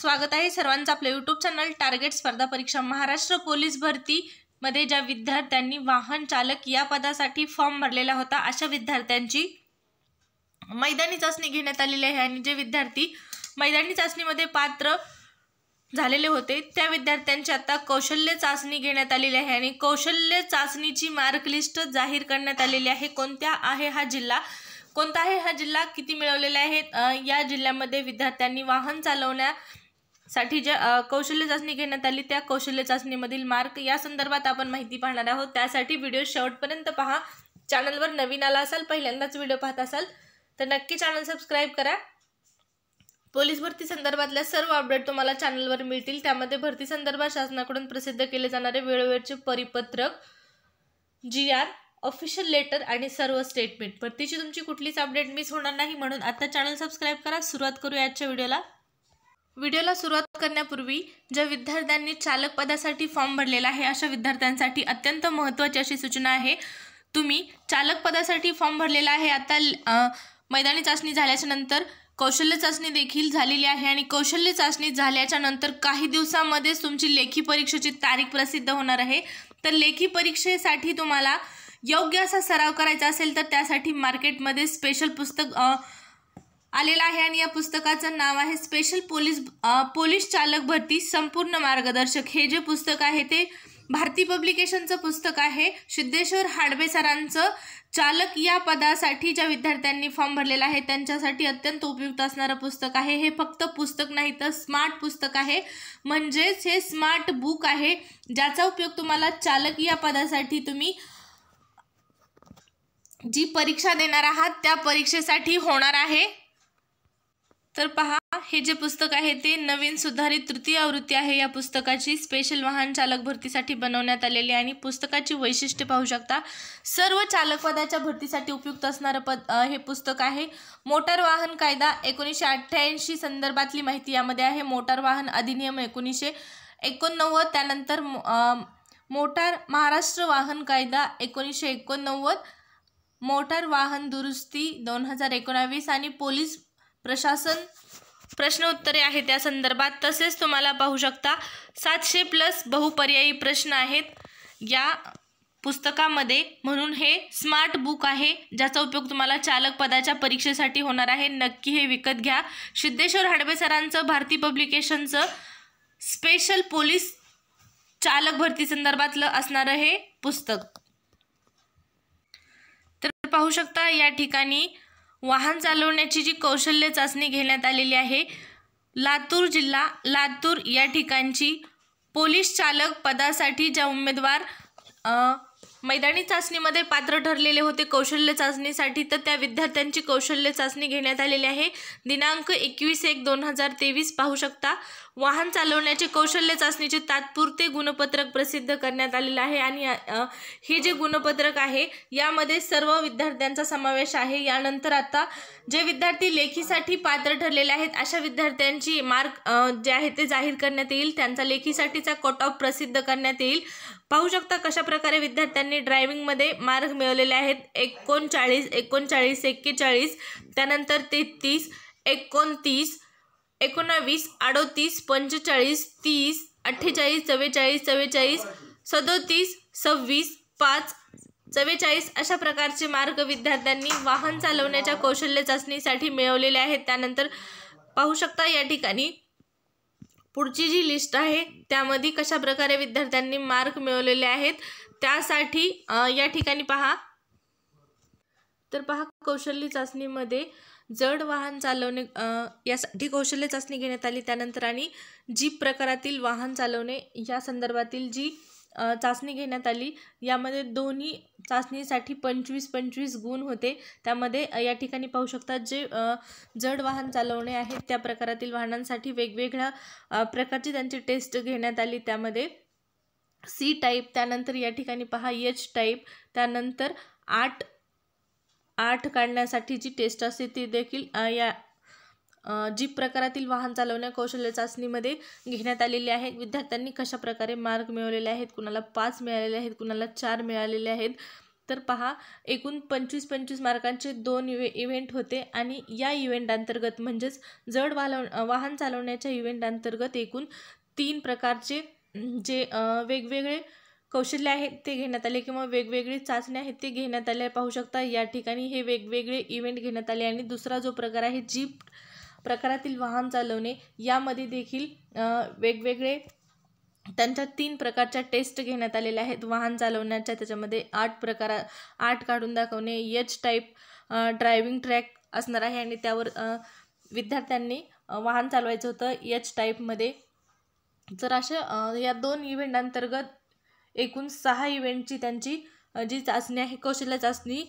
स्वागत आहे सर्वांचं आपलं यूट्यूब चॅनल टार्गेट स्पर्धा परीक्षा महाराष्ट्र पोलीस भरती मध्ये ज्या विद्यार्थ्यांनी वाहन चालक या पदासाठी फॉर्म भरलेला होता अशा विद्यार्थ्यांची मैदानी चाचणी घेण्यात आलेली आहे आणि जे विद्यार्थी मैदानी चाचणीमध्ये पात्र झालेले होते त्या विद्यार्थ्यांची आता कौशल्य चाचणी घेण्यात आलेली आहे आणि कौशल्य चाचणीची मार्कलिस्ट जाहीर करण्यात आलेली आहे कोणत्या आहे हा जिल्हा कोणता आहे हा जिल्हा किती मिळवलेला आहे या जिल्ह्यामध्ये विद्यार्थ्यांनी वाहन चालवण्या साठी ज्या कौशल्य चाचणी घेण्यात आली त्या कौशल्य चाचणीमधील मार्क या संदर्भात आपण माहिती पाहणार आहोत त्यासाठी व्हिडिओ शेवटपर्यंत पहा चॅनलवर नवीन आला असाल पहिल्यांदाच व्हिडिओ पाहत असाल तर नक्की चॅनल सबस्क्राईब करा पोलीस भरती संदर्भातल्या सर्व अपडेट तुम्हाला चॅनलवर मिळतील त्यामध्ये भरती संदर्भात शासनाकडून प्रसिद्ध केले जाणारे वेळोवेळचे परिपत्रक जी आर ऑफिशियल लेटर आणि सर्व स्टेटमेंट भरतीची तुमची कुठलीच अपडेट मिस होणार नाही म्हणून आता चॅनल सबस्क्राईब करा सुरुवात करूया आजच्या व्हिडिओला व्हिडिओला सुरुवात करण्यापूर्वी ज्या विद्यार्थ्यांनी चालक पदासाठी फॉर्म भरलेला आहे अशा विद्यार्थ्यांसाठी अत्यंत महत्त्वाची अशी सूचना आहे तुम्ही चालक पदासाठी फॉर्म भरलेला आहे आता मैदानी चाचणी झाल्याच्या नंतर कौशल्य चाचणी देखील झालेली आहे आणि कौशल्य चाचणी झाल्याच्या नंतर काही दिवसामध्येच तुमची लेखी परीक्षेची तारीख प्रसिद्ध होणार आहे तर लेखी परीक्षेसाठी तुम्हाला योग्य असा सराव करायचा असेल तर त्यासाठी मार्केटमध्ये स्पेशल पुस्तक आलेला आहे आणि या पुस्तकाचं नाव आहे स्पेशल पोलीस पोलीस चालक भरती संपूर्ण मार्गदर्शक हे जे पुस्तक आहे ते भारती पब्लिकेशनचं पुस्तक आहे सिद्धेश्वर हाडबे सरांचं चालक या पदासाठी ज्या विद्यार्थ्यांनी फॉर्म भरलेला आहे त्यांच्यासाठी अत्यंत उपयुक्त असणारं पुस्तक आहे हे फक्त पुस्तक नाही तर स्मार्ट पुस्तक आहे म्हणजेच हे स्मार्ट बुक आहे ज्याचा उपयोग तुम्हाला चालक या पदासाठी तुम्ही जी परीक्षा देणार आहात त्या परीक्षेसाठी होणार आहे तर पहा हे जे पुस्तक आहे ते नवीन सुधारित तृतीय आवृत्ती आहे या पुस्तकाची स्पेशल वाहन चालक भरतीसाठी बनवण्यात आलेली आणि पुस्तकाची वैशिष्ट्ये पाहू शकता सर्व चालकपदाच्या भरतीसाठी उपयुक्त असणारं पद हे पुस्तक आहे मोटार वाहन कायदा एकोणीसशे अठ्ठ्याऐंशी संदर्भातली माहिती यामध्ये आहे मोटार वाहन अधिनियम एकोणीसशे एकोणनव्वद त्यानंतर मोटार महाराष्ट्र वाहन कायदा एकोणीसशे एकोणनव्वद मोटार वाहन दुरुस्ती दोन हजार एकोणावीस आणि पोलीस प्रशासन प्रश्न उत्तरे आहेत त्या संदर्भात तसेच तुम्हाला पाहू शकता सातशे प्लस बहुपर्यायी प्रश्न आहेत या पुस्तकामध्ये म्हणून हे स्मार्ट बुक आहे ज्याचा उपयोग तुम्हाला चालक पदाच्या परीक्षेसाठी होणार आहे नक्की हे विकत घ्या सिद्धेश्वर हाडवे सरांचं भारती पब्लिकेशनचं स्पेशल पोलीस चालक भरती संदर्भातलं असणारं हे पुस्तक तर पाहू शकता या ठिकाणी वाहन चालवण्याची जी कौशल्य चाचणी घेण्यात आलेली आहे लातूर जिल्हा लातूर या ठिकाणची पोलीस चालक पदासाठी ज्या उमेदवार मैदानी चाचणीमध्ये पात्र ठरलेले होते कौशल्य चाचणीसाठी तर त्या विद्यार्थ्यांची कौशल्य चाचणी घेण्यात आलेली आहे दिनांक एकवीस एक दोन हजार तेवीस पाहू शकता वाहन चालवण्याचे कौशल्य चाचणीचे तात्पुरते गुणपत्रक प्रसिद्ध करण्यात आलेलं आहे आणि हे जे गुणपत्रक आहे यामध्ये सर्व विद्यार्थ्यांचा समावेश आहे यानंतर आता जे विद्यार्थी लेखीसाठी पात्र ठरलेले आहेत अशा विद्यार्थ्यांची मार्क जे आहे ते जाहीर करण्यात येईल त्यांचा लेखीसाठीचा कट ऑफ प्रसिद्ध करण्यात येईल पाहू शकता कशा प्रकारे विद्यार्थ्यांनी त्यांनी ड्रायव्हिंगमध्ये मार्क मिळवलेले आहेत एकोणचाळीस एकोणचाळीस एक्केचाळीस त्यानंतर तेहतीस एकोणतीस एकोणावीस अडोतीस पंचेचाळीस तीस अठ्ठेचाळीस चव्वेचाळीस चव्वेचाळीस सदोतीस सव्वीस पाच चव्वेचाळीस अशा प्रकारचे मार्ग विद्यार्थ्यांनी वाहन चालवण्याच्या कौशल्य चाचणीसाठी मिळवलेले आहेत त्यानंतर पाहू शकता या ठिकाणी पुढची जी लिस्ट आहे त्यामध्ये कशा प्रकारे विद्यार्थ्यांनी मार्क मिळवलेले आहेत त्यासाठी या ठिकाणी पहा तर पहा कौशल्य चाचणीमध्ये जड वाहन चालवणे यासाठी कौशल्य चाचणी घेण्यात आली त्यानंतर आणि जीप प्रकारातील वाहन चालवणे या संदर्भातील जी चाचणी घेण्यात आली यामध्ये दोन्ही चाचणीसाठी पंचवीस पंचवीस गुण होते त्यामध्ये या ठिकाणी पाहू शकतात जे जड वाहन चालवणे आहेत त्या प्रकारातील वाहनांसाठी वेगवेगळ्या प्रकारची त्यांची टेस्ट घेण्यात आली त्यामध्ये सी टाईप त्यानंतर या ठिकाणी पहा एच टाईप त्यानंतर आठ आठ काढण्यासाठी जी टेस्ट असते ती देखील या जीप प्रकारातील वाहन चालवण्या कौशल्य चाचणीमध्ये घेण्यात आलेली आहेत विद्यार्थ्यांनी कशा प्रकारे मार्क मिळवलेले आहेत कुणाला पाच मिळालेले आहेत कुणाला चार मिळालेले आहेत तर पहा एकूण पंचवीस पंचवीस मार्कांचे दोन इवे इव्हेंट होते आणि या इव्हेंट अंतर्गत म्हणजेच जड वालव वाहन चालवण्याच्या इव्हेंट अंतर्गत एकूण तीन प्रकारचे जे वेगवेगळे कौशल्य आहेत ते घेण्यात आले किंवा वेगवेगळी चाचण्या आहेत ते घेण्यात आल्या पाहू शकता या ठिकाणी हे वेगवेगळे इव्हेंट घेण्यात आले आणि दुसरा जो प्रकार आहे जीप प्रकारातील वाहन चालवणे यामध्ये देखील वेगवेगळे त्यांच्या तीन प्रकारच्या टेस्ट घेण्यात आलेल्या आहेत वाहन चालवण्याच्या त्याच्यामध्ये आठ प्रकारा आठ काढून दाखवणे यच टाईप ड्रायव्हिंग ट्रॅक असणार आहे आणि त्यावर विद्यार्थ्यांनी वाहन चालवायचं होतं यच टाईपमध्ये जर अशा या दोन इव्हेंट अंतर्गत एकूण सहा इव्हेंटची त्यांची जी चाचणी आहे कौशल्य चाचणी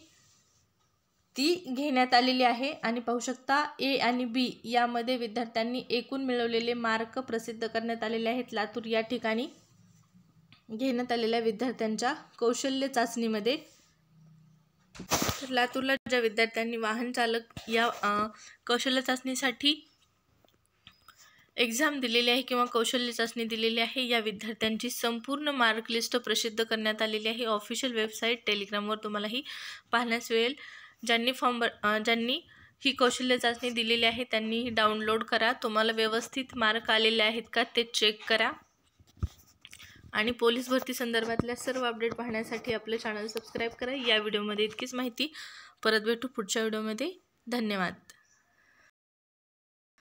ती घेण्यात आलेली आहे आणि पाहू शकता ए आणि बी यामध्ये विद्यार्थ्यांनी एकूण मिळवलेले मार्क प्रसिद्ध करण्यात आलेले आहेत लातूर या ठिकाणी घेण्यात आलेल्या विद्यार्थ्यांच्या कौशल्य चाचणीमध्ये लातूरला ज्या विद्यार्थ्यांनी वाहन चालक या कौशल्य चाचणीसाठी एक्झाम दिलेली आहे किंवा कौशल्य चाचणी दिलेली आहे या विद्यार्थ्यांची संपूर्ण मार्क लिस्ट प्रसिद्ध करण्यात आलेली आहे ऑफिशियल वेबसाईट टेलिग्रामवर तुम्हाला ही पाहण्यास मिळेल ज्यांनी फॉर्म भर ज्यांनी ही कौशल्य चाचणी दिलेली आहे त्यांनी ही डाउनलोड करा तुम्हाला व्यवस्थित मार्क आलेले आहेत का ते चेक करा आणि पोलीस भरती संदर्भातल्या सर्व अपडेट पाहण्यासाठी आपलं चॅनल सबस्क्राईब करा या व्हिडिओमध्ये इतकीच माहिती परत भेटू पुढच्या व्हिडिओमध्ये धन्यवाद